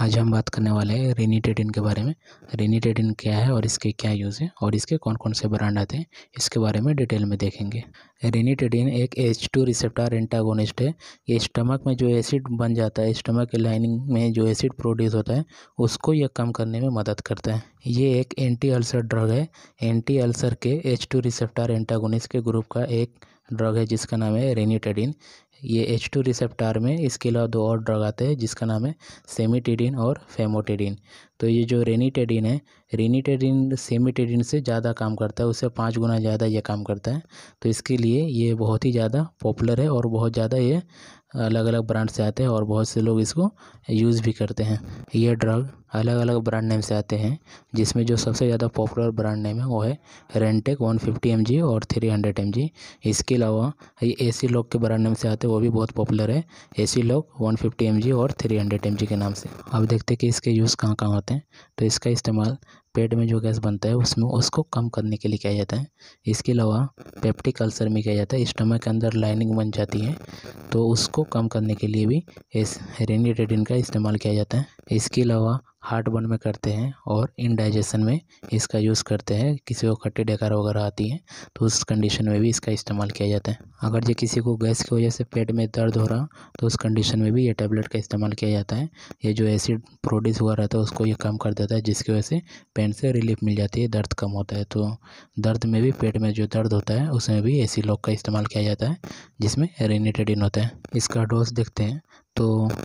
आज हम बात करने वाले हैं रेनी टेटिन के बारे में रेनी टेटिन क्या है और इसके क्या यूज़ हैं और इसके कौन कौन से ब्रांड आते हैं इसके बारे में डिटेल में देखेंगे रेनी टेटिन एक एच टू रिसेप्टार एंटागोनिस्ट है ये स्टमक में जो एसिड बन जाता है स्टमक के लाइनिंग में जो एसिड प्रोड्यूस होता है उसको यह कम करने में मदद करता है ये एक एंटी अल्सर ड्रग है एंटी अल्सर के एच टू रिसेप्टार एंटागोनिस्ट के ग्रुप का एक ड्रग है जिसका नाम है रेनीटेडिन ये एच टू रिसेप्टार में इसके अलावा दो और ड्रग आते हैं जिसका नाम है सेमीटिडिन और फेमोटिडिन तो ये जो रेनीटेडिन है रेनीटेडिन सेमीटेडिन से ज़्यादा काम करता है उससे पाँच गुना ज़्यादा ये काम करता है तो इसके लिए ये बहुत ही ज़्यादा पॉपुलर है और बहुत ज़्यादा ये अलग अलग ब्रांड से आते हैं और बहुत से लोग इसको यूज़ भी करते हैं ये ड्रग अलग अलग ब्रांड नेम से आते हैं जिसमें जो सबसे ज़्यादा पॉपुलर ब्रांड नेम है वो है रेंटेक 150 फिफ्टी और 300 हंड्रेड इसके अलावा ये ए सी लॉक के ब्रांड नेम से आते हैं वो भी बहुत पॉपुलर है Aciloc one fifty और 300 हंड्रेड के नाम से अब देखते हैं कि इसके यूज़ कहाँ कहाँ होते हैं जाते हैं तो इसका इस्तेमाल पेट में जो गैस बनता है उसमें उसको कम करने के लिए किया जाता है इसके अलावा पेप्टिक अल्सर में किया जाता है स्टमक के अंदर लाइनिंग बन जाती है तो उसको कम करने के लिए भी इस रेनिटेडिन का इस्तेमाल किया जाता है इसके अलावा हार्ट बर्न में करते हैं और इनडाइजेशन में इसका यूज़ करते हैं किसी को खट्टी डकार वगैरह आती है तो उस कंडीशन में भी इसका इस्तेमाल किया जाता है अगर जो किसी को गैस की वजह से पेट में दर्द हो रहा तो उस कंडीशन में भी ये टैबलेट का इस्तेमाल किया जाता है ये जो एसिड प्रोड्यूस हुआ रहता है उसको ये कम कर देता है जिसकी वजह से पेन से रिलीफ मिल जाती है दर्द कम होता है तो दर्द में भी पेट में जो दर्द होता है उसमें भी ए लॉक का इस्तेमाल किया जाता है जिसमें रेनिटेडिन होता है इसका डोज देखते हैं तो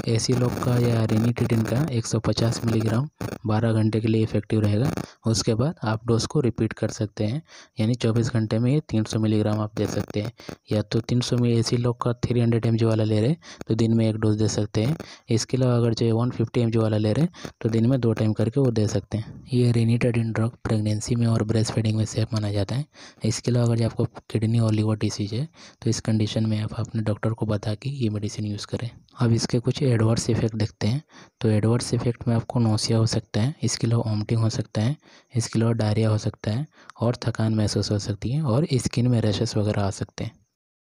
ए लोग का या रेनी का एक सौ पचास मिलीग्राम बारह घंटे के लिए इफ़ेक्टिव रहेगा उसके बाद आप डोज को रिपीट कर सकते हैं यानी चौबीस घंटे में ये तीन सौ मिलीग्राम आप दे सकते हैं या तो तीन सौ मिली ऐसी लोग का थ्री हंड्रेड एम वाला ले रहे हैं तो दिन में एक डोज दे सकते हैं इसके अलावा अगर जो है वन फिफ्टी एम वाला ले रहे हैं तो दिन में दो टाइम करके वो दे सकते हैं ये इन ड्रग प्रेगनेंसी में और ब्रेस्ट फीडिंग में सेफ माना जाता है इसके अलावा अगर आपको किडनी और लीवर डिसीज है तो इस कंडीशन में आप अपने डॉक्टर को बता कि ये मेडिसिन यूज़ करें अब इसके कुछ एडवर्स इफेक्ट देखते हैं तो एडवर्स इफेक्ट में आपको नोसिया हो सकता सकता है इसके अलावा वॉमिटिंग हो सकता है इसके अलावा डायरिया हो सकता है और थकान महसूस हो सकती है और स्किन में रैशेस वगैरह आ सकते हैं